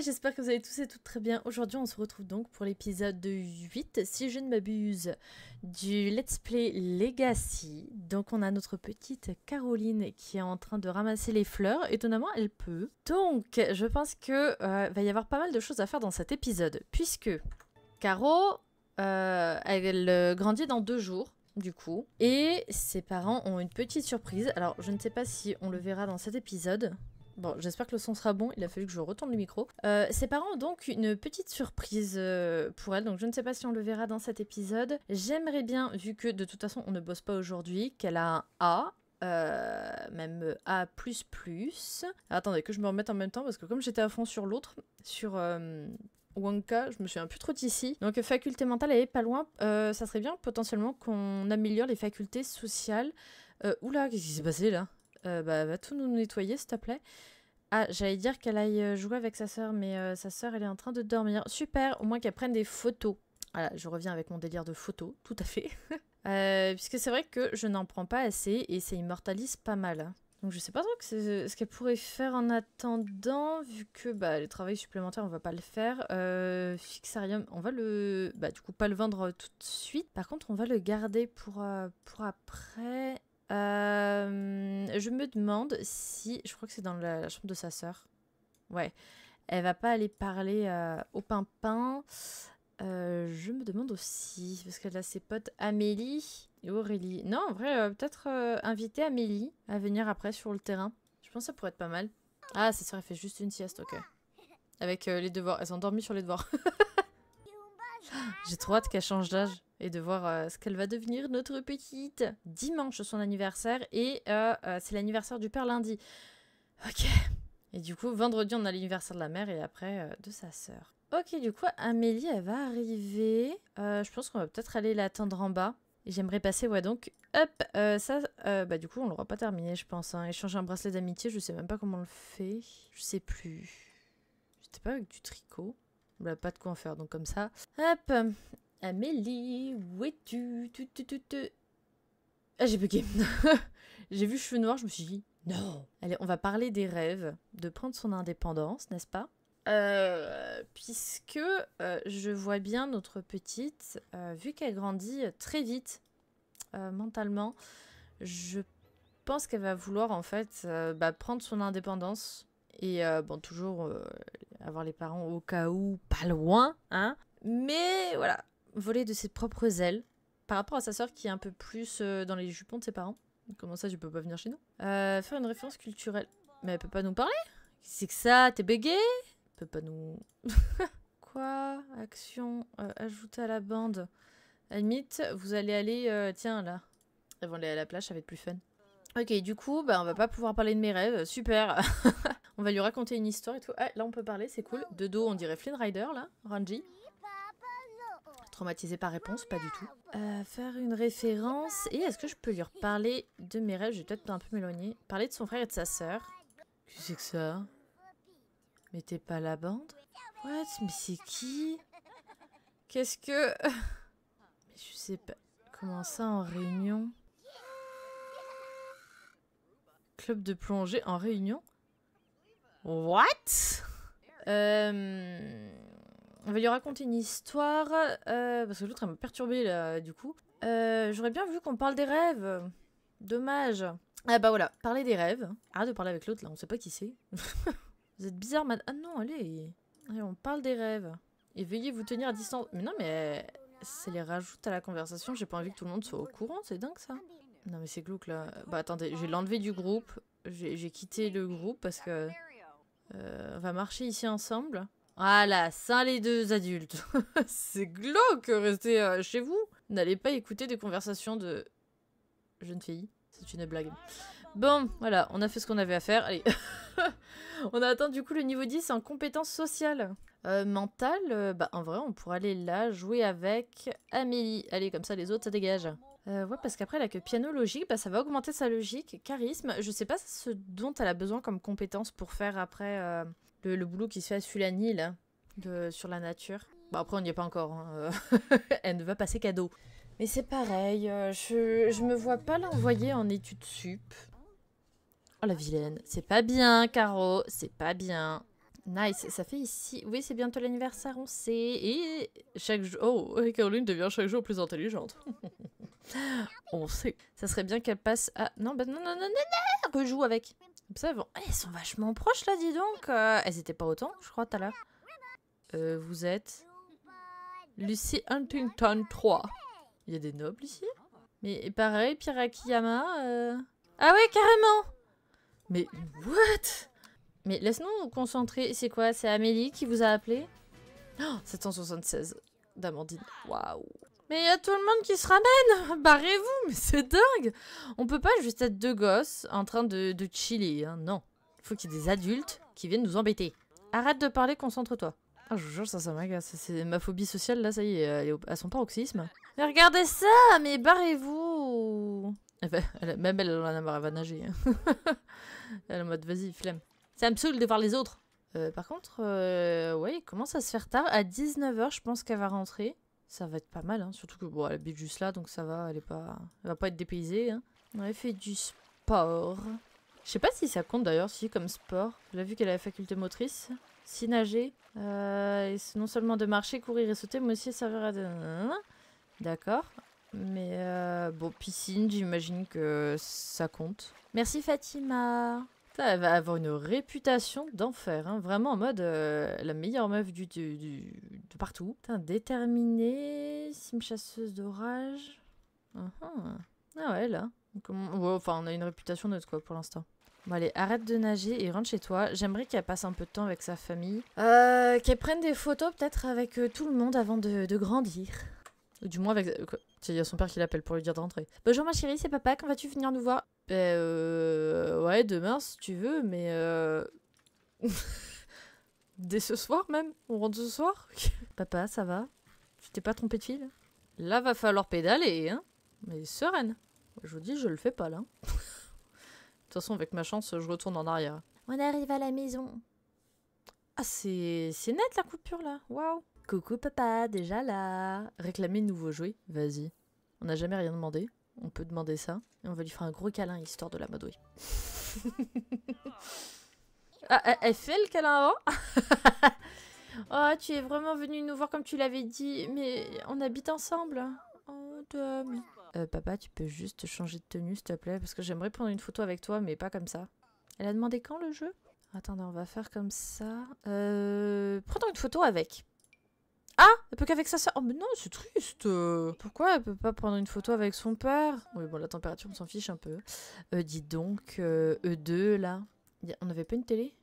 j'espère que vous allez tous et toutes très bien. Aujourd'hui, on se retrouve donc pour l'épisode 8, si je ne m'abuse, du Let's Play Legacy. Donc, on a notre petite Caroline qui est en train de ramasser les fleurs. Étonnamment, elle peut. Donc, je pense qu'il euh, va y avoir pas mal de choses à faire dans cet épisode, puisque Caro, euh, elle euh, grandit dans deux jours du coup. Et ses parents ont une petite surprise. Alors, je ne sais pas si on le verra dans cet épisode, Bon, j'espère que le son sera bon, il a fallu que je retourne le micro. Euh, ses parents ont donc une petite surprise euh, pour elle, donc je ne sais pas si on le verra dans cet épisode. J'aimerais bien, vu que de toute façon on ne bosse pas aujourd'hui, qu'elle a un A, euh, même A++. attendez, que je me remette en même temps, parce que comme j'étais à fond sur l'autre, sur... Wanka, Wonka, je me suis un peu trop ici. Donc faculté mentale, elle est pas loin. ça serait bien potentiellement qu'on améliore les facultés sociales. oula, qu'est-ce qui s'est passé là euh, bah, va tout nous nettoyer, s'il te plaît. Ah, j'allais dire qu'elle aille euh, jouer avec sa sœur, mais euh, sa sœur, elle est en train de dormir. Super, au moins qu'elle prenne des photos. Voilà, je reviens avec mon délire de photos, tout à fait. puisque c'est vrai que je n'en prends pas assez et ça immortalise pas mal. Hein. Donc je sais pas trop ce qu'elle pourrait faire en attendant, vu que bah, le travail supplémentaire, on va pas le faire. Fixarium, on va le... Bah, du coup, pas le vendre tout de suite. Par contre, on va le garder pour, pour après. Euh, je me demande si, je crois que c'est dans la, chambre de sa sœur. Ouais, elle va pas aller parler euh, au pimpin. Euh, je me demande aussi, parce qu'elle a ses potes Amélie et Aurélie. Non, en vrai, peut-être inviter Amélie à venir après sur le terrain. Je pense que ça pourrait être pas mal. Ah, sa sœur, elle fait juste une sieste, ok. Avec les devoirs. Elles ont dormi sur les devoirs. J'ai trop hâte qu'elle change d'âge et de voir euh, ce qu'elle va devenir, notre petite. Dimanche, son anniversaire, et euh, euh, c'est l'anniversaire du père lundi. Ok. Et du coup, vendredi, on a l'anniversaire de la mère et après de sa sœur. Ok, du coup, Amélie, elle va arriver. je pense qu'on va peut-être aller l'attendre en bas. j'aimerais passer, ouais, donc, hop, ça, bah du coup, on l'aura pas terminé, je pense. Hein. Échanger un bracelet d'amitié, je sais même pas comment on le fait. Je sais plus. C'était pas avec du tricot. Voilà, pas de quoi en faire, donc comme ça. Hop Amélie, où es-tu Ah, j'ai bugué. j'ai vu cheveux noirs, je me suis dit, non Allez, on va parler des rêves, de prendre son indépendance, n'est-ce pas euh, puisque euh, je vois bien notre petite, euh, vu qu'elle grandit très vite mentalement, je pense qu'elle va vouloir en fait bah, prendre son indépendance. Et bon, toujours avoir les parents au cas où, pas loin, hein. Mais voilà, voler de ses propres ailes par rapport à sa sœur qui est un peu plus euh, dans les jupons de ses parents. Comment ça, je peux pas venir chez nous euh, Faire une référence culturelle. Mais elle peut pas nous parler C'est que ça T'es bégué Peut pas nous. Quoi Action euh, Ajouter à la bande. Admite, vous allez aller. tiens, là. Avant aller à la plage, ça va être plus fun. Ok, du coup, bah, on va pas pouvoir parler de mes rêves. Super On va lui raconter une histoire et tout. Ah, là, on peut parler, c'est cool. De dos, on dirait Flynn Rider, là, Ranji. Traumatisé par réponse, pas du tout. Euh, faire une référence. Et est-ce que je peux lui reparler de mes rêves Je vais peut-être un peu m'éloigner. Parler de son frère et de sa sœur. Qu'est-ce que c'est que ça Mais pas la bande What Mais c'est qui Qu'est-ce que... Mais je sais pas... Comment ça en réunion Club de plongée en réunion What euh... On va lui raconter une histoire. Euh, parce que l'autre, elle m'a perturbé là, du coup. Euh, j'aurais bien vu qu'on parle des rêves. Dommage. Ah bah voilà, parler des rêves. Arrête de parler avec l'autre, là, on sait pas qui c'est. vous êtes bizarre, madame. Ah non, allez. On parle des rêves. Et veuillez vous tenir à distance. Mais non, mais ça les rajoute à la conversation. J'ai pas envie que tout le monde soit au courant, c'est dingue ça. Non mais c'est glauque là. Bah attendez, j'ai l'enlevé du groupe. J'ai quitté le groupe parce que euh, on va marcher ici ensemble. Voilà, ça les deux adultes. C'est glauque, restez euh, chez vous. N'allez pas écouter des conversations de jeunes filles. C'est une blague. Bon, voilà, on a fait ce qu'on avait à faire. Allez. on a atteint du coup le niveau 10 en compétences sociales. Euh, mentale, euh, bah en vrai, on pourrait aller là, jouer avec Amélie. Allez, comme ça, les autres, ça dégage. Euh, ouais, parce qu'après, la a que piano logique, bah, ça va augmenter sa logique. Charisme, je sais pas ce dont elle a besoin comme compétence pour faire après euh, le, boulot qui se fait à Sulani, là, hein, sur la nature. bah après, on n'y est pas encore. Hein, euh. elle ne va passer cadeau. Mais c'est pareil, je, je me vois pas l'envoyer en études sup. Oh la vilaine, c'est pas bien, Caro, c'est pas bien. Nice, ça fait ici. Oui, c'est bientôt l'anniversaire, on sait. Et chaque jour. Oh, Caroline devient chaque jour plus intelligente. On sait. Ça serait bien qu'elle passe à... Non, bah non, non, non, non, non Rejoue avec. Comme eh, Elles sont vachement proches, là, dis donc. Euh. elles étaient pas autant, je crois, tout à l'heure. Euh, vous êtes... Lucy Huntington 3. Il y a des nobles ici Mais pareil, Pirakiyama... Euh. Ah ouais, carrément Mais what Mais laisse-nous nous concentrer. C'est quoi C'est Amélie qui vous a appelé oh, 776 d'Amandine. Waouh mais il y a tout le monde qui se ramène Barrez-vous Mais c'est dingue On peut pas juste être deux gosses en train de, de chiller, hein, non. Faut qu'il y ait des adultes qui viennent nous embêter. Arrête de parler, concentre-toi. Ah, je vous jure, ça, ça m'agace. C'est ma phobie sociale, là, ça y est, elle est à son paroxysme. Mais regardez ça Mais barrez-vous eh ben, Même elle, en a marre, elle va nager. Hein. elle est en mode, vas-y, flemme. Ça me saoule de voir les autres. Euh, par contre, euh, ouais, il commence à se faire tard. À 19h, je pense qu'elle va rentrer. Ça va être pas mal, hein. surtout que bon, elle habite juste là, donc ça va, elle est pas, elle va pas être dépaysée. Hein. Elle fait du sport. Je sais pas si ça compte d'ailleurs, si comme sport. J'ai vu qu'elle a la faculté motrice, si nager, euh, et non seulement de marcher, courir et sauter, mais aussi servir à. D'accord. Mais euh, bon, piscine, j'imagine que ça compte. Merci Fatima elle va avoir une réputation d'enfer, hein. vraiment en mode euh, la meilleure meuf du, du, de partout. Putain, déterminée, cime chasseuse d'orage. Uh-huh. Ah ouais, là. enfin, on a une réputation neutre quoi pour l'instant. Bon allez, arrête de nager et rentre chez toi. J'aimerais qu'elle passe un peu de temps avec sa famille. Euh, qu'elle prenne des photos peut-être avec euh, tout le monde avant de, de grandir. Du moins avec... Euh, il y a son père qui l'appelle pour lui dire de rentrer. Bonjour ma chérie, c'est papa, quand vas-tu venir nous voir ben euh, ouais, demain si tu veux, mais euh, dès ce soir même, on rentre ce soir. Papa, ça va Tu t'es pas trompé de fil Là, va falloir pédaler, hein Mais sereine. Je vous dis, je le fais pas là. de toute façon, avec ma chance, je retourne en arrière. On arrive à la maison. Ah, c'est net la coupure là. Waouh. Coucou papa, déjà là. Réclamer nouveau jouet, vas-y. On n'a jamais rien demandé on peut demander ça. on va lui faire un gros câlin, histoire de la mode ah, elle fait le câlin avant Oh, tu es vraiment venu nous voir comme tu l'avais dit, mais on habite ensemble. Oh, dame. Euh, papa, tu peux juste changer de tenue, s'il te plaît, parce que j'aimerais prendre une photo avec toi, mais pas comme ça. Elle a demandé quand le jeu Attendez, on va faire comme ça. Euh, une photo avec. Ah Elle peut qu'avec sa soeur Oh mais non, c'est triste euh, Pourquoi elle peut pas prendre une photo avec son père Oui, bon, la température, on s'en fiche un peu. Euh, donc, euh, eux deux, là. On n'avait pas une télé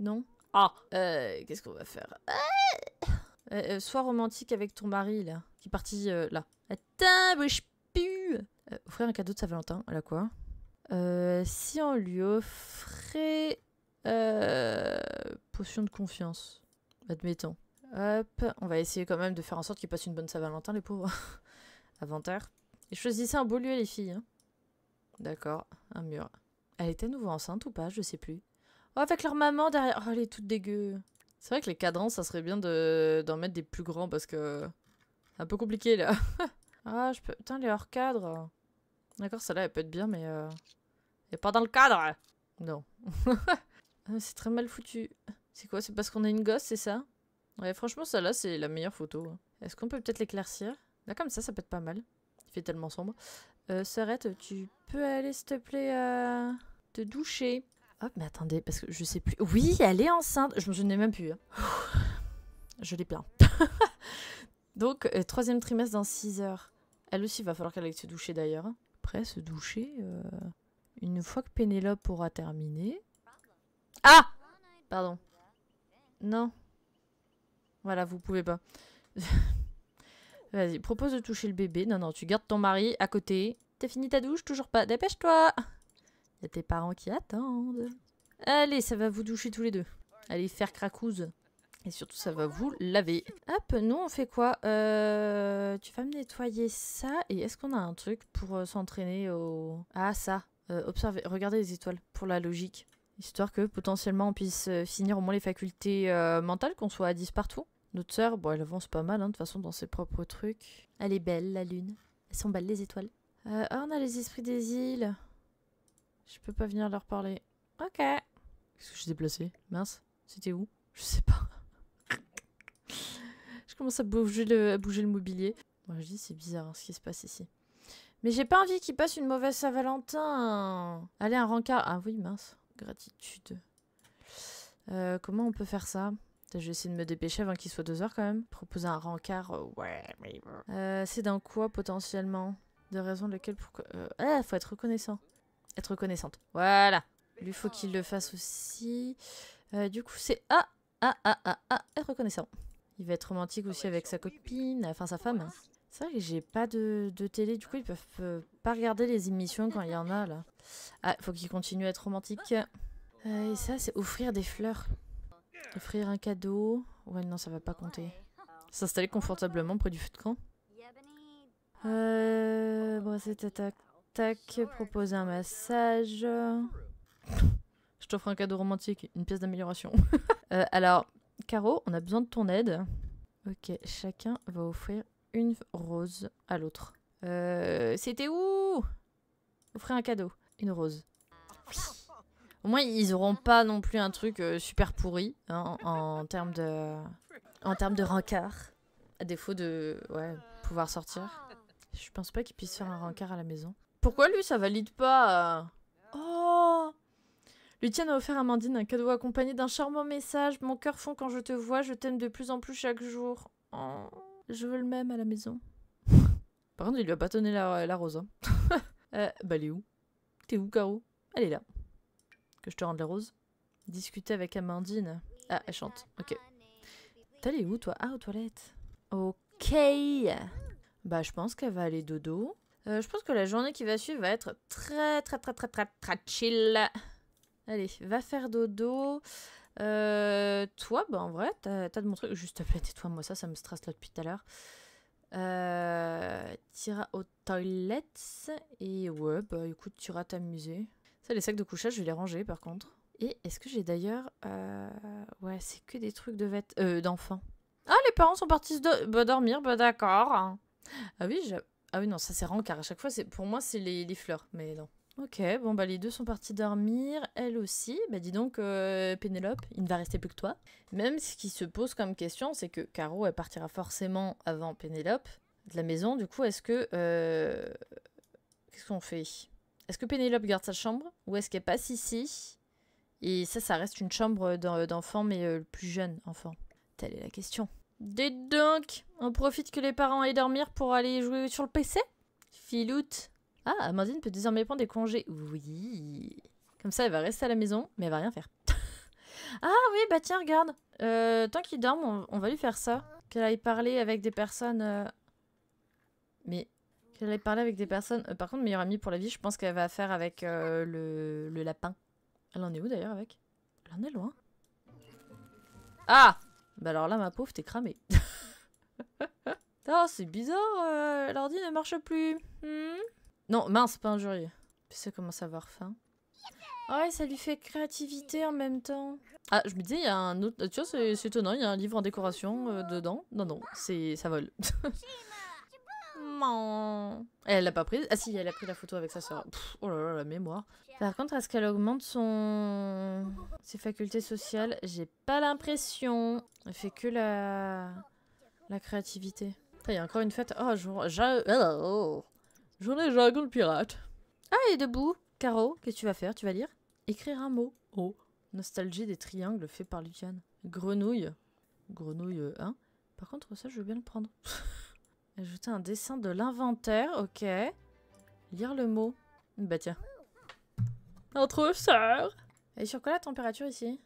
Non Ah euh, Qu'est-ce qu'on va faire euh, Sois romantique avec ton mari, là. Qui est parti, là. Attends, je pue Offrir un cadeau de Saint-Valentin, elle a quoi Si on lui offrait... potion de confiance, admettons. Hop, on va essayer quand même de faire en sorte qu'ils passent une bonne Saint-Valentin, les pauvres. Inventaire. Ils choisissaient un beau lieu, les filles. Hein. D'accord, un mur. Elle était à nouveau enceinte ou pas, je sais plus. Oh, avec leur maman derrière. Oh, elle est toute dégueu. C'est vrai que les cadrans, ça serait bien d'en mettre des plus grands parce que... C'est un peu compliqué, là. ah, je peux... Putain, les hors-cadres. D'accord, celle-là, elle peut être bien, mais... Euh, elle pas dans le cadre Non. Ah, c'est très mal foutu. C'est quoi C'est parce qu'on a une gosse, c'est ça franchement, celle-là, c'est la meilleure photo. Hein. Est-ce qu'on peut peut-être l'éclaircir Là, comme ça, ça peut être pas mal. Il fait tellement sombre. Euh, tu peux aller, s'il te plaît, euh, te doucher. Hop, mais attendez, parce que je sais plus. Oui, elle est enceinte. Je me souvenais même plus. Hein. Je l'ai plein. Donc, euh, troisième trimestre dans 6 heures. Elle aussi, va falloir qu'elle aille se doucher d'ailleurs. Hein. Après, se doucher, euh, une fois que Pénélope aura terminé. Ah Pardon. Non, voilà, vous pouvez pas. Vas-y, propose de toucher le bébé. Non, non, tu gardes ton mari à côté. T'as fini ta douche Toujours pas. Dépêche-toi Y tes parents qui attendent. Allez, ça va vous doucher tous les deux. Allez faire cracouze. Et surtout, ça va vous laver. Hop, nous, on fait quoi euh, Tu vas me nettoyer ça. Et est-ce qu'on a un truc pour euh, s'entraîner au... Ah, ça. Euh, observez, regardez les étoiles pour la logique. Histoire que potentiellement on puisse finir au moins les facultés mentales, qu'on soit à 10 partout. Notre sœur, bon, elle avance pas mal, hein, de toute façon, dans ses propres trucs. Elle est belle, la lune. sont belles, les étoiles. Euh, ah, on a les esprits des îles. Je peux pas venir leur parler. Ok. Qu'est-ce que je suis déplacée Mince, c'était où Je sais pas. je commence à bouger le, bouger le mobilier. Moi, je dis, c'est bizarre hein, ce qui se passe ici. Mais j'ai pas envie qu'il passe une mauvaise Saint-Valentin. Allez, un rencard. Ah oui, mince. Gratitude. Euh, comment on peut faire ça je vais essayer de me dépêcher avant qu'il soit 2h quand même. Proposer un rencard, euh, ouais. Euh, c'est d'un quoi potentiellement De raison de laquelle pourquoi euh, il ah, faut être reconnaissant. Être reconnaissante. Voilà. Lui faut qu'il le fasse aussi. Euh, du coup, c'est ah, ah ah ah ah ah être reconnaissant. Il va être romantique aussi avec sa copine, enfin sa femme. C'est vrai que j'ai pas de, de, télé, du coup ils peuvent euh, pas regarder les émissions quand il y en a là. Ah, faut qu'il continue à être romantique. et ça, c'est offrir des fleurs. Offrir un cadeau. Ouais, non, ça va pas compter. S'installer confortablement près du feu de camp. Euh. Brasser ta tac tac. Proposer un massage. Je t'offre un cadeau romantique, une pièce d'amélioration. Euh, alors, Caro, on a besoin de ton aide. Ok, chacun va offrir une rose à l'autre. Euh, c'était où Offrir un cadeau. Une rose. Au moins, ils auront pas non plus un truc euh, super pourri hein, en, termes de, en termes de rancard. À défaut de ouais, pouvoir sortir. Je pense pas qu'ils puissent faire un rancard à la maison. Pourquoi lui, ça valide pas euh Oh tien a offert à Amandine un cadeau accompagné d'un charmant message. Mon cœur fond quand je te vois, je t'aime de plus en plus chaque jour. Oh, je veux le même à la maison. Par contre, il lui a pas donné la, rose. Hein. Euh, bah, elle est où T'es où, Caro Elle est là. Que je te rende les roses Discuter avec Amandine. Ah, elle chante. Ok. T'allais où, toi Ah, aux toilettes. Ok. Bah, je pense qu'elle va aller dodo. Euh, je pense que la journée qui va suivre va être très, très, très, très, très, très chill. Allez, va faire dodo. Euh, toi, bah en vrai, t'as de mon truc. Juste, plaît, tais-toi, moi, ça, ça me stresse là depuis tout à l'heure. Euh, t'iras aux toilettes et ouais, bah écoute, iras t'amuser. Ça, les sacs de couchage, je vais les ranger par contre. Et est-ce que j'ai d'ailleurs... Euh, ouais, c'est que des trucs de vêtements... Euh, d'enfants. Ah, les parents sont partis bah, dormir, bah d'accord. Ah oui, ah oui, non, ça c'est car À chaque fois, pour moi, c'est les... fleurs, mais non. Ok, bon, bah les deux sont partis dormir, elle aussi. Bah dis donc, euh, Pénélope, il ne va rester plus que toi. Même ce qui se pose comme question, c'est que Caro, elle partira forcément avant Pénélope de la maison. Du coup, est-ce que... Qu'est-ce qu'on fait est-ce que Pénélope garde sa chambre ou est-ce qu'elle passe ici Et ça, ça reste une chambre d'enfant, mais le euh, plus jeune enfant. Telle est la question. Dites donc On profite que les parents aillent dormir pour aller jouer sur le PC Filoute Ah, Amandine peut désormais prendre des congés. Oui Comme ça, elle va rester à la maison, mais elle va rien faire. ah oui, bah tiens, regarde euh, Tant qu'il dorme, on, va lui faire ça. Qu'elle aille parler avec des personnes... Euh, mais qu'elle allait parler avec des personnes. Euh, par contre, meilleure amie pour la vie, je pense qu'elle va faire avec euh, le, lapin. Elle en est où d'ailleurs avec Elle en est loin. Ah Bah alors là, ma pauvre, t'es cramée. ah, c'est bizarre, euh, l'ordi ne marche plus. Hmm non, mince, pas injurieux. Puis ça commence à avoir faim. Ouais, ça lui fait créativité en même temps. Ah, je me dis il y a un autre... Tu vois, c'est étonnant, il y a un livre en décoration dedans. Non, non, c'est ça vole. Elle l'a pas prise Ah si, elle a pris la photo avec sa soeur. oh là là, la mémoire. Par contre, est-ce qu'elle augmente son... ses facultés sociales J'ai pas l'impression. Elle fait que la... la créativité. Il y a encore une fête. Oh, jour... Ja... Oh. oh. Journée dragon pirate. Ah, elle est debout. Caro, qu'est-ce que tu vas faire Tu vas lire Écrire un mot. Oh. Nostalgie des triangles faits par Luciane. Grenouille. Grenouille 1. Hein. Par contre, ça, je veux bien le prendre. Ajouter un dessin de l'inventaire, ok. Lire le mot. Bah tiens. Notre sœur Et sur quoi la température ici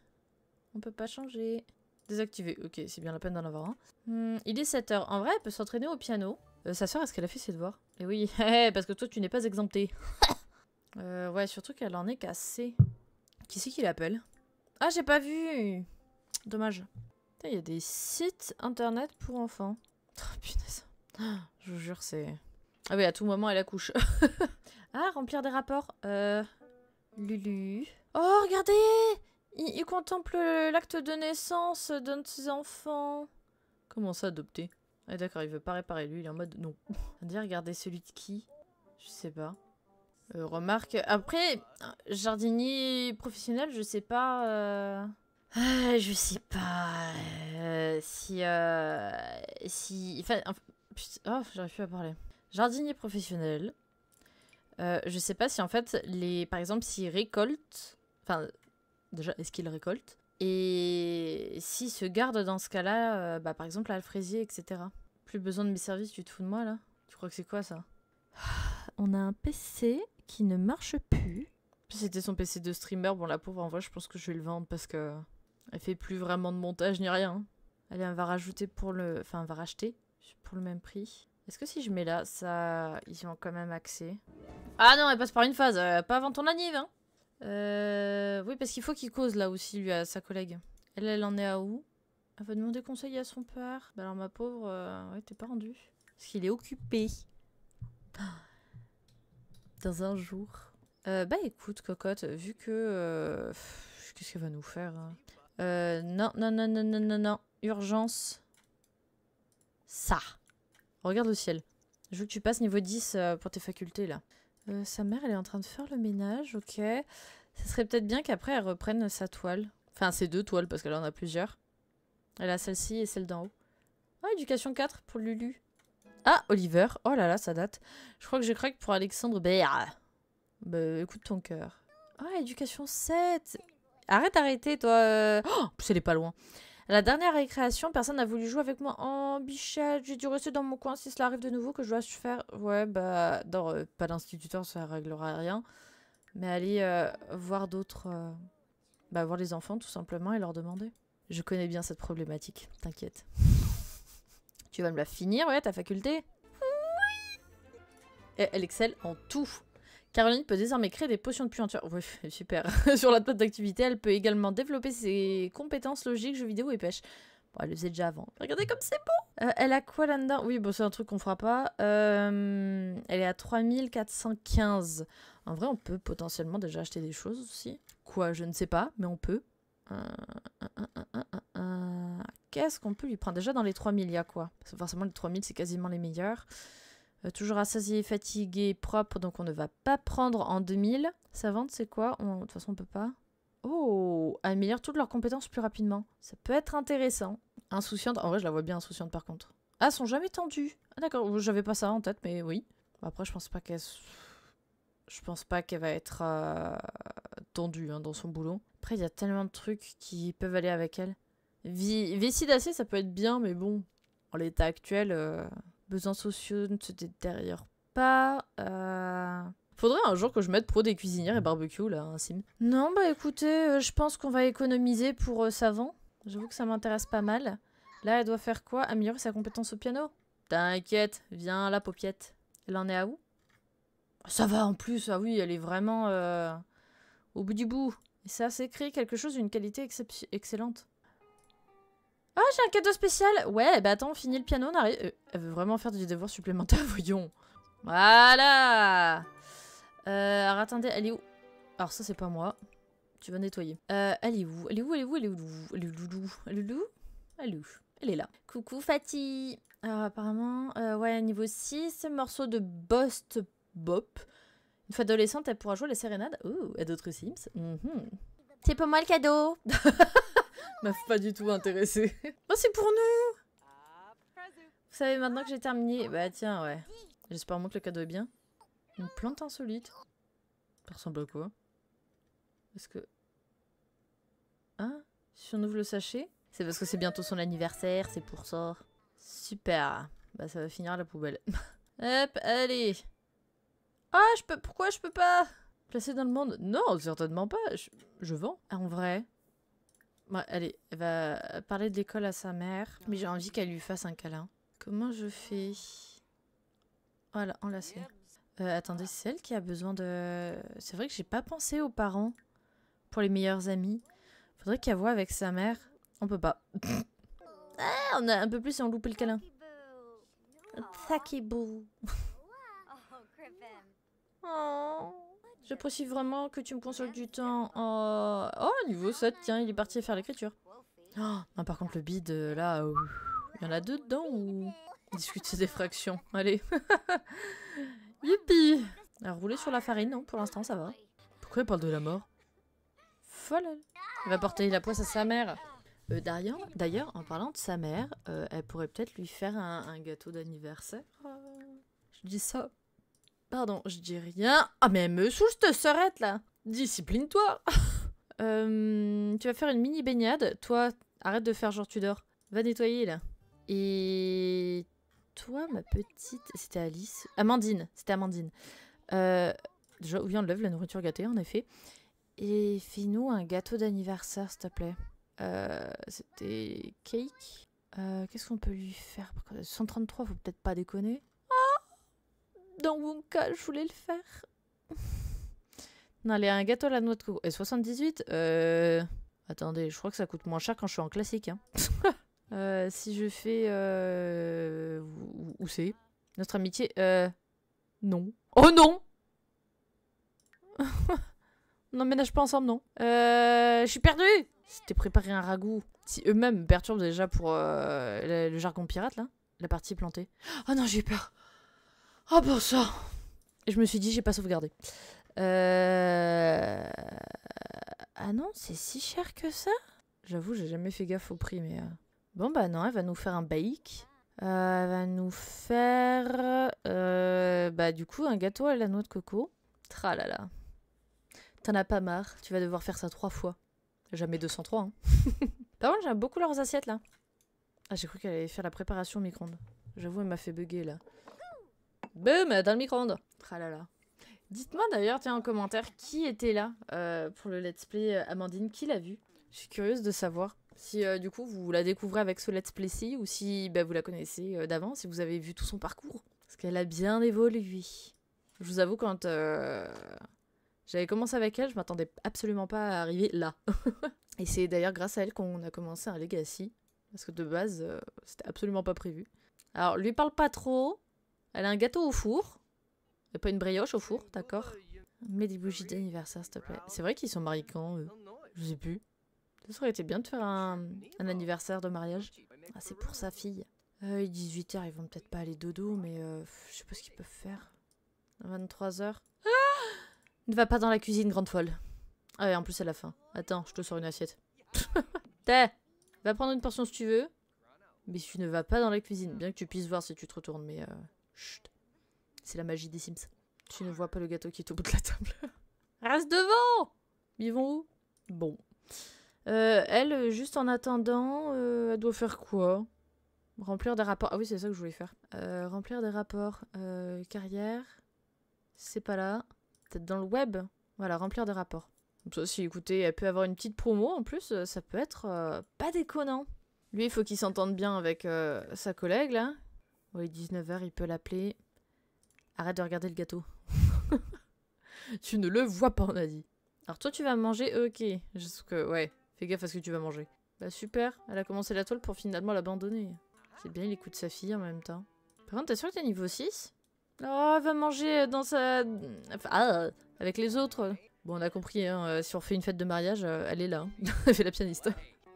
On peut pas changer. Désactiver, ok, c'est bien la peine d'en avoir un. Hmm, il est 7h. En vrai, elle peut s'entraîner au piano. Euh, sa sœur, est-ce qu'elle a fait ses devoirs Et eh oui, eh, parce que toi, tu n'es pas exempté. Euh, ouais, surtout qu'elle en est cassée. Qui c'est qui l'appelle Ah, j'ai pas vu Dommage. Il y a des sites internet pour enfants. Oh, punaise. Je vous jure, c'est... Ah oui, à tout moment, elle accouche. ah, remplir des rapports. Euh... Lulu... Oh, regardez il, contemple l'acte de naissance d'un de ses enfants. Comment ça, adopter Ah d'accord, il veut pas réparer. Lui, il est en mode non. Dire, regardez celui de qui Je sais pas. Euh, remarque. Après, jardinier professionnel, je sais pas. Euh... Ah, je sais pas. Euh, si. Euh, si. Enfin, oh, j'arrive plus à parler. Jardinier professionnel. Euh, je sais pas si en fait, les, par exemple, s'il récolte. Enfin, déjà, est-ce qu'il récolte Et s'il se garde dans ce cas-là, bah, par exemple, à etc. Plus besoin de mes services, tu te fous de moi là Tu crois que c'est quoi ça ah, On a un PC qui ne marche plus. C'était son PC de streamer. Bon, la pauvre, en vrai, je pense que je vais le vendre parce que. Elle fait plus vraiment de montage ni rien. Allez, on va rajouter pour le... Enfin, on va racheter pour le même prix. Est-ce que si je mets là, ça... Ils ont quand même accès. Ah non, elle passe par une phase. Euh, pas avant ton anniv, hein. Euh... Oui, parce qu'il faut qu'il cause là aussi, lui, à sa collègue. Elle, elle en est à où Elle va demander conseil à son père. Bah alors, ma pauvre, euh, ouais, t'es pas rendue. Parce qu'il est occupé. Dans un jour. Euh, bah écoute, cocotte, vu que... Qu'est-ce qu'elle va nous faire hein? Euh, non, non, non, non, non, non, non. Urgence. Ça. Regarde le ciel. Je veux que tu passes niveau 10 euh, pour tes facultés, là. Euh, sa mère, elle est en train de faire le ménage, ok. Ça serait peut-être bien qu'après, elle reprenne sa toile. Enfin, ses deux toiles, parce qu'elle en a plusieurs. Elle a celle-ci et celle d'en haut. Ah, éducation 4 pour Lulu. Ah, Oliver. Oh là là, ça date. Je crois que je craque pour Alexandre Bah, Bah, écoute ton cœur. Ah, éducation 7. Arrête, arrêtez, toi. Euh. Oh, c'est pas loin. la dernière récréation, personne n'a voulu jouer avec moi. Oh, bichette, j'ai dû rester dans mon coin. Si cela arrive de nouveau, que je dois faire. Ouais, bah, euh, pas d'instituteur, ça réglera rien. Mais aller euh, voir d'autres. Bah, voir les enfants, tout simplement, et leur demander. Je connais bien cette problématique, t'inquiète. tu vas me la finir, ouais, ta faculté Oui Et Elle excelle en tout Caroline peut désormais créer des potions de puanture. Oui, super. Sur la note d'activité, elle peut également développer ses compétences logiques, jeux vidéo et pêche. Bon, elle le faisait déjà avant. Regardez comme c'est beau euh, Elle a quoi là-dedans Oui, bon, c'est un truc qu'on fera pas. Euh, elle est à 3415. En vrai, on peut potentiellement déjà acheter des choses aussi. Quoi, je ne sais pas, mais on peut. Euh, Qu'est-ce qu'on peut lui prendre Déjà, dans les 3000, il y a quoi Parce forcément, les 3000, c'est quasiment les meilleurs. Euh, toujours rassasié, fatigué, propre, donc on ne va pas prendre en 2000. Ça vente, c'est quoi De toute façon, on peut pas. Oh Améliore toutes leurs compétences plus rapidement. Ça peut être intéressant. Insouciante, en vrai, je la vois bien insouciante par contre. Ah, elles sont jamais tendues Ah d'accord, j'avais pas ça en tête, mais oui. Après, je pense pas qu'elle... Je pense pas qu'elle va être euh, tendue hein, dans son boulot. Après, il y a tellement de trucs qui peuvent aller avec elle. Vie... ça peut être bien, mais bon, en l'état actuel... Euh, besoins sociaux ne se détériorent pas. Euh. Faudrait un jour que je mette pro des cuisinières et barbecue là, un hein, sim. Non, bah écoutez, euh, je pense qu'on va économiser pour euh, savant. J'avoue que ça m'intéresse pas mal. Là, elle doit faire quoi Améliorer sa compétence au piano T'inquiète, viens la paupiette. Elle en est à où Ça va en plus, ah oui, elle est vraiment au bout du bout. Et ça créer quelque chose d'une qualité excellente. Ah, j'ai un cadeau spécial Ouais, bah attends, on finit le piano, on arrive... Euh, elle veut vraiment faire des devoirs supplémentaires, voyons. Voilà euh, Alors attendez, elle est où Alors ça, c'est pas moi. Tu vas nettoyer. Euh, elle est où Elle est où Elle est où Elle est où Elle est où Elle est où Elle est là. Coucou Fati Alors apparemment, euh, ouais, niveau 6, morceau de Bost Bop. Une fois adolescente, elle pourra jouer la sérénade. Oh, et d'autres Sims. Mhm. C'est pas moi le cadeau m'a pas du tout intéressé. oh, c'est pour nous Vous savez maintenant que j'ai terminé eh Bah tiens, ouais. J'espère moins que le cadeau est bien. Une plante insolite. Ça ressemble à quoi Est-ce que... Hein Si on ouvre le sachet C'est parce que c'est bientôt son anniversaire, c'est pour ça. Super. Bah ça va finir la poubelle. Hop, allez Ah, je peux... Pourquoi je peux pas Placer dans le monde Non, certainement pas. Je, je vends. Ah, en vrai Bon, allez, elle va parler de l'école à sa mère, mais j'ai envie qu'elle lui fasse un câlin. Comment je fais Voilà, enlacé. Euh, attendez, c'est elle qui a besoin de... C'est vrai que j'ai pas pensé aux parents pour les meilleurs amis. Faudrait qu'elle voit avec sa mère. On peut pas. ah, on a un peu plus et on loupait le câlin. Takibou. oh précise vraiment que tu me consoles du temps Oh, niveau 7, tiens, il est parti faire l'écriture. Oh, par contre, le bide, euh, là, euh, il y en a deux dedans ou... Discuter des fractions, allez. yippie Alors, rouler sur la farine, non, pour l'instant, ça va. Pourquoi il parle de la mort Folle. Il va porter la poisse à sa mère. Euh, D'ailleurs, en parlant de sa mère, euh, elle pourrait peut-être lui faire un gâteau d'anniversaire. Je dis ça Pardon, je dis rien. Ah, mais elle me saoule, te serrette, là Discipline-toi euh, Tu vas faire une mini baignade. Toi, arrête de faire genre tu dors. Va nettoyer, là. Et... Toi, ma petite... C'était Alice Amandine. C'était Amandine. Euh... Déjà, où vient l'œuvre, la nourriture gâtée, en effet. Et fais-nous un gâteau d'anniversaire, s'il te plaît. Euh, c'était cake. Euh, qu'est-ce qu'on peut lui faire 133, faut peut-être pas déconner. Dans Wonka, je voulais le faire. non, allez, un gâteau à la noix de coco. Et 78 euh... Attendez, je crois que ça coûte moins cher quand je suis en classique. Hein. euh, si je fais... Euh... Où, c'est Notre amitié euh... Non. Oh non On n'emménage pas ensemble, non. Euh, je suis perdue C'était préparé un ragoût. Si eux-mêmes me perturbent déjà pour euh, le, jargon pirate, là. La partie plantée. Oh non, j'ai peur. Oh ah, bon ça Je me suis dit, j'ai pas sauvegardé. Euh, ah non, c'est si cher que ça J'avoue, j'ai jamais fait gaffe au prix, mais... Euh, bon bah non, elle va nous faire un baïk. Euh, elle va nous faire... Bah du coup, un gâteau à la noix de coco. Tralala. T'en as pas marre, tu vas devoir faire ça trois fois. Jamais 203, hein. Par contre, j'aime beaucoup leurs assiettes, là. Ah, j'ai cru qu'elle allait faire la préparation au micro-ondes. J'avoue, elle m'a fait bugger, là. Boum, dans le micro-ondes. Ah là là. Dites-moi d'ailleurs, tiens, en commentaire, qui était là euh, pour le let's play euh, Amandine Qui l'a vu Je suis curieuse de savoir si euh, du coup vous la découvrez avec ce let's play-ci ou si bah, vous la connaissez d'avant, si vous avez vu tout son parcours. Parce qu'elle a bien évolué. Je vous avoue, quand j'avais commencé avec elle, je m'attendais absolument pas à arriver là. Et c'est d'ailleurs grâce à elle qu'on a commencé un Legacy. Parce que de base, c'était absolument pas prévu. Alors, lui parle pas trop, elle a un gâteau au four. Et pas une brioche au four, d'accord. Mets des bougies d'anniversaire, s'il te plaît. C'est vrai qu'ils sont mariés eux Je sais plus. Ça aurait été bien de faire un, anniversaire de mariage. Ah, c'est pour sa fille. Euh, 18h, ils vont peut-être pas aller dodo, mais euh, je sais pas ce qu'ils peuvent faire. 23h. ne va pas dans la cuisine, grande folle. Ah ouais, en plus, à la fin. Attends, je te sors une assiette. T'es Va prendre une portion si tu veux. Mais tu ne vas pas dans la cuisine. Bien que tu puisses voir si tu te retournes, mais... Euh, c'est la magie des Sims. Tu ne vois pas le gâteau qui est au bout de la table. Reste devant Ils vont où Bon. Euh, elle, juste en attendant, euh, elle doit faire quoi Remplir des rapports. Ah oui, c'est ça que je voulais faire. Euh, remplir des rapports. carrière. C'est pas là. Peut-être dans le web. Voilà, remplir des rapports. si écoutez, elle peut avoir une petite promo en plus, ça peut être pas déconnant. Lui, il faut qu'il s'entende bien avec sa collègue là. Oui, 19h, il peut l'appeler. Arrête de regarder le gâteau. tu ne le vois pas, on a dit. Alors toi, tu vas manger, ok. Juste que, ouais, fais gaffe à ce que tu vas manger. Bah super, elle a commencé la toile pour finalement l'abandonner. C'est bien, il écoute sa fille en même temps. Par contre, t'es sûr que t'es niveau 6 Oh, elle va manger euh, dans sa... Ah, avec les autres. Bon, on a compris, hein, euh, si on fait une fête de mariage, euh, elle est là. Hein. Elle fait la pianiste.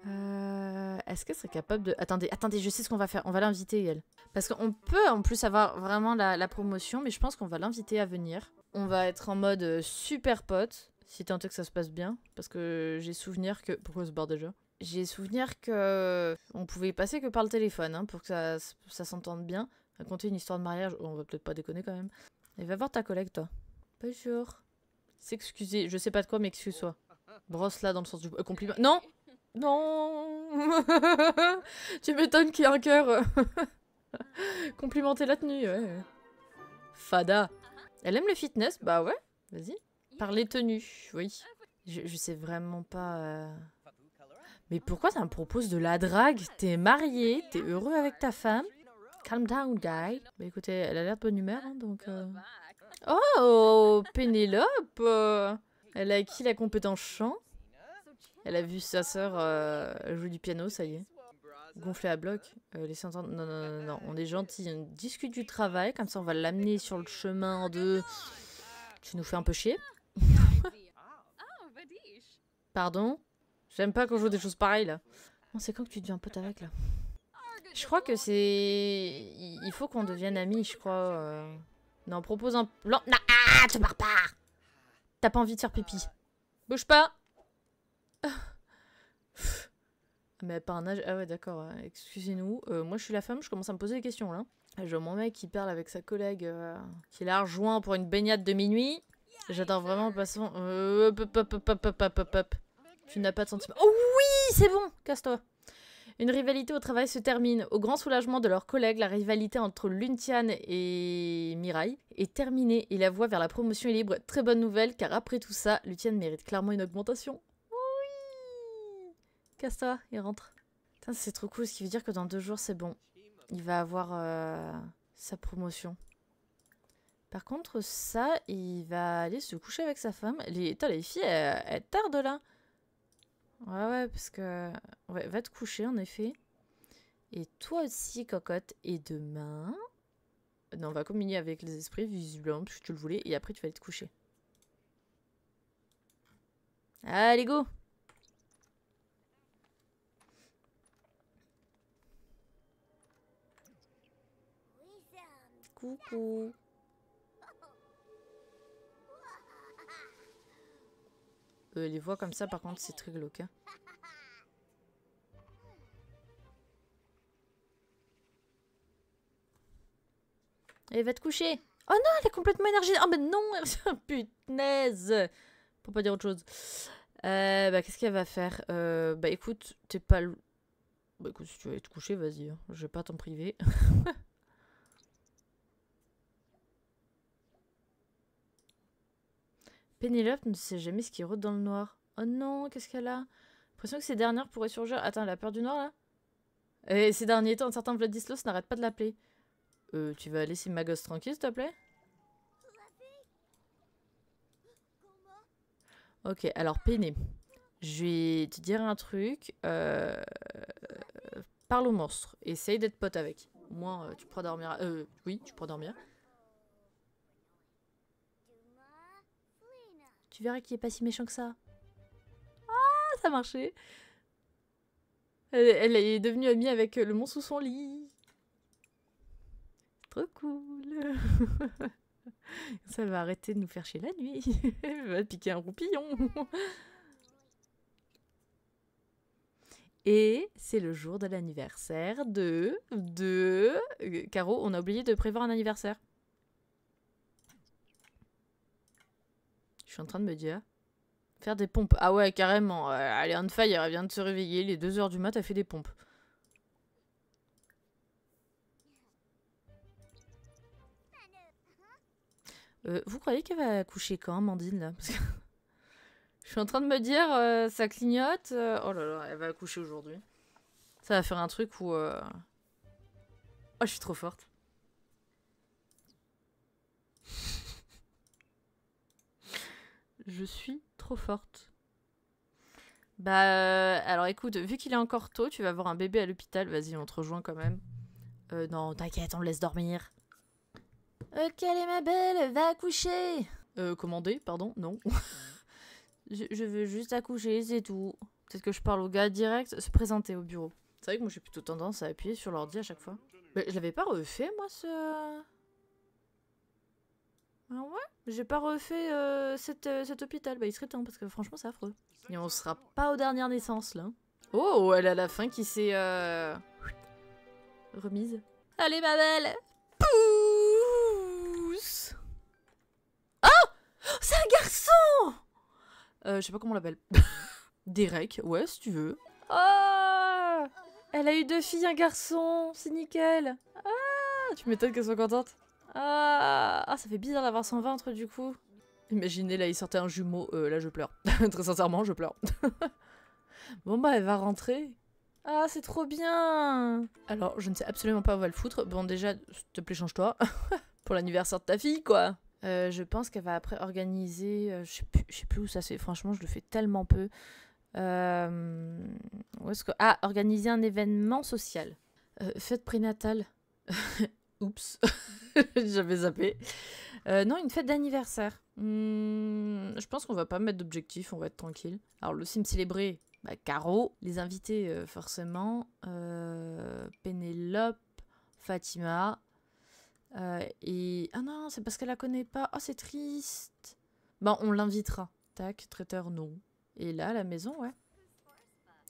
Euh, Est-ce qu'elle serait capable de... Attendez, attendez, je sais ce qu'on va faire. On va l'inviter, elle. Parce qu'on peut en plus avoir vraiment la, promotion, mais je pense qu'on va l'inviter à venir. On va être en mode euh, super pote, si tant est que ça se passe bien. Parce que j'ai souvenir que... Pourquoi ce se barre déjà J'ai souvenir que... Euh, on pouvait passer que par le téléphone, hein, pour que ça, ça s'entende bien. Raconter une histoire de mariage, oh, on va peut-être pas déconner quand même. Et va voir ta collègue, toi. Bonjour. S'excuser, je sais pas de quoi, mais excuse-toi. Brosse là dans le sens du euh, compliment. Non non Tu m'étonnes qu'il y a un cœur euh, Complimenter la tenue, ouais. Fada. Elle aime le fitness Bah ouais, vas-y. Par les tenues, oui. Je, sais vraiment pas... Euh. Mais pourquoi ça me propose de la drague T'es marié, t'es heureux avec ta femme Calm down, guy. Bah écoutez, elle a l'air de bonne humeur, hein, donc... Euh. Oh, Pénélope Elle a acquis la compétence chant elle a vu sa sœur euh, jouer du piano, ça y est. Gonflé à bloc. Euh, les Non, non, non, non, on est gentil. On discute du travail, comme ça on va l'amener sur le chemin de. Tu nous fais un peu chier. Pardon J'aime pas je joue des choses pareilles là. On sait quand que tu deviens pote avec là Je crois que c'est. Il faut qu'on devienne amis, je crois. Euh. Non, propose un plan. Non, ah, tu pars pas T'as pas envie de faire pipi. Bouge pas ah, mais par un âge. Ah ouais, d'accord, euh, excusez-nous. Euh, moi, je suis la femme, je commence à me poser des questions là. Je mon mec qui parle avec sa collègue euh, qui l'a rejoint pour une baignade de minuit. J'adore vraiment passant. tu n'as pas de sentiment. Oh oui, c'est bon, casse-toi. Une rivalité au travail se termine. Au grand soulagement de leurs collègues, la rivalité entre Luntian et Mirai est terminée et la voie vers la promotion est libre. Très bonne nouvelle, car après tout ça, Luntian mérite clairement une augmentation. Casse-toi, il rentre. c'est trop cool, ce qui veut dire que dans deux jours, c'est bon. Il va avoir euh, sa promotion. Par contre, ça, il va aller se coucher avec sa femme. Les, les filles, elles, tardent là. Ouais, ouais, parce que... Ouais, va te coucher, en effet. Et toi aussi, cocotte. Et demain... Non, on va communier avec les esprits, visiblement, parce tu le voulais. Et après, tu vas aller te coucher. Allez, go Coucou. Euh, les voix comme ça, par contre, c'est très glauque. Elle hein. eh, va te coucher. Oh non, elle est complètement énergisée. Oh mais non, naise. Pour pas dire autre chose. Euh, bah, qu'est-ce qu'elle va faire euh, Bah, écoute, t'es pas. Bah, écoute, si tu veux te coucher, vas-y. Hein. Je vais pas t'en priver. Pénélope ne sait jamais ce qui rôde dans le noir. Oh non, qu'est-ce qu'elle a L'impression que ces dernières pourraient surgir. Attends, elle a peur du noir là Et eh, ces derniers temps, certains certain Vladislos n'arrête pas de l'appeler. Euh, tu vas laisser ma gosse tranquille, s'il te plaît Ok, alors Penny, je vais te dire un truc. Euh... Parle au monstre. Essaye d'être pote avec. Au moins, euh, tu pourras dormir. Euh, oui, tu pourras dormir. Tu verras qu'il est pas si méchant que ça. Ah, ça a Elle, elle est devenue amie avec euh, le monstre sous son lit. Trop cool. ça va arrêter de nous faire chier la nuit. Elle va piquer un roupillon. Et c'est le jour de l'anniversaire de... de... Euh, Caro, on a oublié de prévoir un anniversaire. Je suis en train de me dire. Faire des pompes. Ah ouais, carrément. Euh, allez, on fire, elle vient de se réveiller. Les 2h du mat, elle fait des pompes. Euh, vous croyez qu'elle va coucher quand, Mandine, là Je suis en train de me dire, euh, ça clignote. Oh là là, elle va accoucher aujourd'hui. Ça va faire un truc où... Oh, je suis trop forte. je suis trop forte. Bah, euh, alors écoute, vu qu'il est encore tôt, tu vas avoir un bébé à l'hôpital. Vas-y, on te rejoint quand même. Euh, non, t'inquiète, on le laisse dormir. Ok, allez, ma belle, va accoucher. Euh, commander, pardon, non. je, veux juste accoucher, c'est tout. Peut-être que je parle au gars direct, se présenter au bureau. C'est vrai que moi j'ai plutôt tendance à appuyer sur l'ordi à chaque fois. Mais je l'avais pas refait, moi, ce. Ah ouais J'ai pas refait euh, cette, euh, cet hôpital. Bah, il serait temps, parce que franchement, c'est affreux. Et on sera pas aux dernières naissances, là. Oh, elle a la fin qui s'est... Euh, remise. Allez, ma belle Pousse ah Oh, C'est un garçon Je sais pas comment on l'appelle. Derek, ouais, si tu veux. Oh Elle a eu deux filles, un garçon C'est nickel ah Tu m'étonnes qu'elle soit contente ah, ah, ça fait bizarre d'avoir son ventre du coup. Imaginez, là, il sortait un jumeau. Euh, là, je pleure. Très sincèrement, je pleure. bon, bah, elle va rentrer. Ah, c'est trop bien Alors, je ne sais absolument pas où va le foutre. Bon, déjà, s'il te plaît, change-toi. Pour l'anniversaire de ta fille, quoi. Euh, je pense qu'elle va après organiser... Euh, je, sais plus, je sais plus où ça c'est. Franchement, je le fais tellement peu. où est-ce que... Ah, organiser un événement social. fête prénatale. Oups, j'avais zappé. Euh, non, une fête d'anniversaire. Hmm, je pense qu'on va pas mettre d'objectif, on va être tranquille. Alors le sim célébré, bah, Caro. Les invités, euh, forcément. Euh, Pénélope, Fatima. et... Ah non, c'est parce qu'elle la connaît pas. Oh, c'est triste. Bon, on l'invitera. Tac, traiteur, non. Et là, la maison, ouais.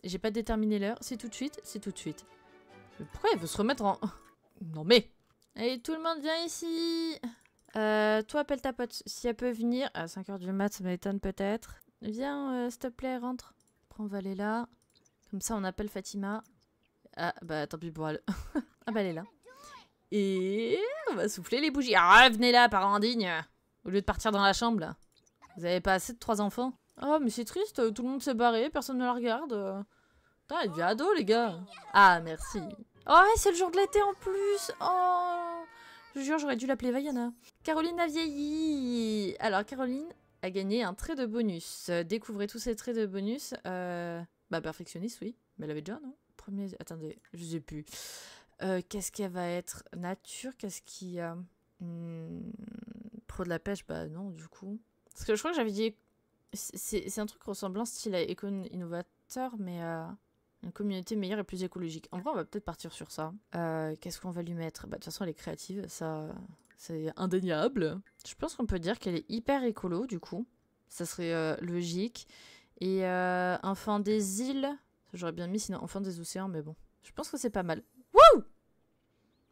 J'ai pas déterminé l'heure. C'est tout de suite, c'est tout de suite. Mais pourquoi elle veut se remettre en... Non mais Allez, tout le monde, viens ici euh, Toi, appelle ta pote, si elle peut venir. À 5h du mat, ça m'étonne peut-être. Viens, euh, s'il te plaît, rentre. Prends Valéla. là. Comme ça, on appelle Fatima. Ah, bah tant pis pour elle. ah, bah elle est là. Et on va souffler les bougies. Revenez ah, venez là, parents indigne Au lieu de partir dans la chambre, là. Vous avez pas assez de trois enfants Oh, mais c'est triste, tout le monde s'est barré, personne ne la regarde. Putain, elle devient ado, les gars. Ah, merci. Oh, c'est le jour de l'été en plus Oh Je jure, j'aurais dû l'appeler Vaiana. Caroline a vieilli Alors, Caroline a gagné un trait de bonus. Découvrez tous ces traits de bonus. Euh, bah, perfectionniste, oui. Mais elle avait déjà, non Premier... Attendez, je sais plus. Euh, qu'est-ce qu'elle va être Nature, qu'est-ce qu'il y a hmm, Pro de la pêche, bah non, du coup. Parce que je crois que j'avais dit... C'est un truc ressemblant style à Innovateur, mais... Euh, une communauté meilleure et plus écologique. En vrai, on va peut-être partir sur ça. Euh, qu'est-ce qu'on va lui mettre Bah, de toute façon, elle est créative, ça. C'est indéniable. Je pense qu'on peut dire qu'elle est hyper écolo, du coup. Ça serait euh, logique. Et euh, enfin des îles. J'aurais bien mis sinon enfin des océans, mais bon. Je pense que c'est pas mal. Wouh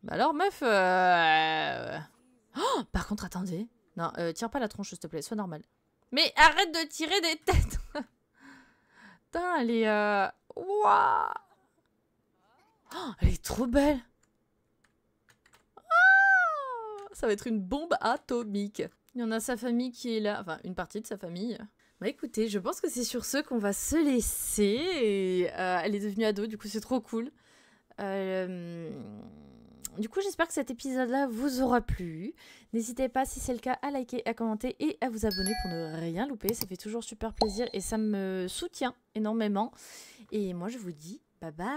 bah alors, meuf. Euh, oh, par contre, attendez. Non, tire pas la tronche, s'il te plaît. Sois normal. Mais arrête de tirer des têtes Putain, elle est. Oh, elle est trop belle oh, Ça va être une bombe atomique. Il y en a sa famille qui est là, enfin une partie de sa famille. Bah écoutez, je pense que c'est sur ce qu'on va se laisser. Et, euh, elle est devenue ado, du coup c'est trop cool. Euh du coup, j'espère que cet épisode-là vous aura plu. N'hésitez pas, si c'est le cas, à liker, à commenter et à vous abonner pour ne rien louper. Ça fait toujours super plaisir et ça me soutient énormément. Et moi, je vous dis bye bye.